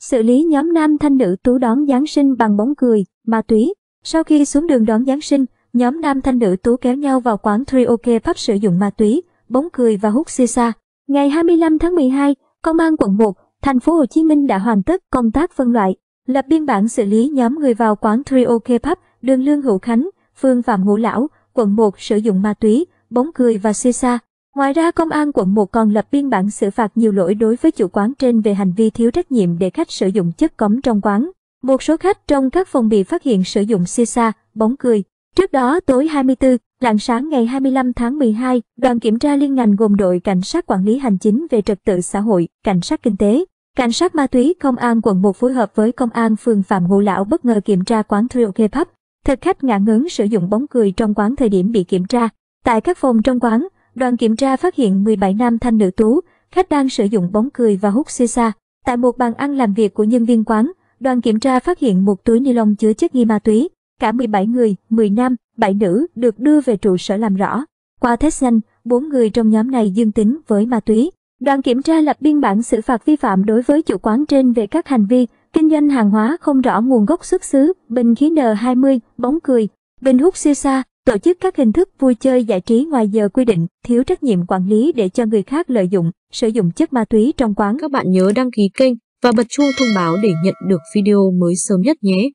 xử lý nhóm nam thanh nữ tú đón Giáng sinh bằng bóng cười, ma túy. Sau khi xuống đường đón Giáng sinh, nhóm nam thanh nữ tú kéo nhau vào quán karaoke pháp sử dụng ma túy, bóng cười và hút xì xa. Ngày 25 tháng 12, Công an quận 1, thành phố Hồ Chí Minh đã hoàn tất công tác phân loại, lập biên bản xử lý nhóm người vào quán karaoke pub đường Lương Hữu Khánh, phường Phạm Ngũ Lão, quận 1 sử dụng ma túy, bóng cười và xì xa. Ngoài ra công an quận 1 còn lập biên bản xử phạt nhiều lỗi đối với chủ quán trên về hành vi thiếu trách nhiệm để khách sử dụng chất cấm trong quán. Một số khách trong các phòng bị phát hiện sử dụng xì xa, bóng cười. Trước đó tối 24, lạng sáng ngày 25 tháng 12, đoàn kiểm tra liên ngành gồm đội cảnh sát quản lý hành chính về trật tự xã hội, cảnh sát kinh tế, cảnh sát ma túy, công an quận 1 phối hợp với công an phường Phạm Ngũ Lão bất ngờ kiểm tra quán Karaoke Pub. Thực khách ngã ngớn sử dụng bóng cười trong quán thời điểm bị kiểm tra. Tại các phòng trong quán, Đoàn kiểm tra phát hiện 17 nam thanh nữ tú, khách đang sử dụng bóng cười và hút xì xa. Tại một bàn ăn làm việc của nhân viên quán, đoàn kiểm tra phát hiện một túi ni lông chứa chất nghi ma túy. Cả 17 người, 10 nam, 7 nữ được đưa về trụ sở làm rõ. Qua test nhanh, 4 người trong nhóm này dương tính với ma túy. Đoàn kiểm tra lập biên bản xử phạt vi phạm đối với chủ quán trên về các hành vi kinh doanh hàng hóa không rõ nguồn gốc xuất xứ, bình khí N20, bóng cười, bình hút xì xa, tổ chức các hình thức vui chơi giải trí ngoài giờ quy định, thiếu trách nhiệm quản lý để cho người khác lợi dụng, sử dụng chất ma túy trong quán. Các bạn nhớ đăng ký kênh và bật chuông thông báo để nhận được video mới sớm nhất nhé.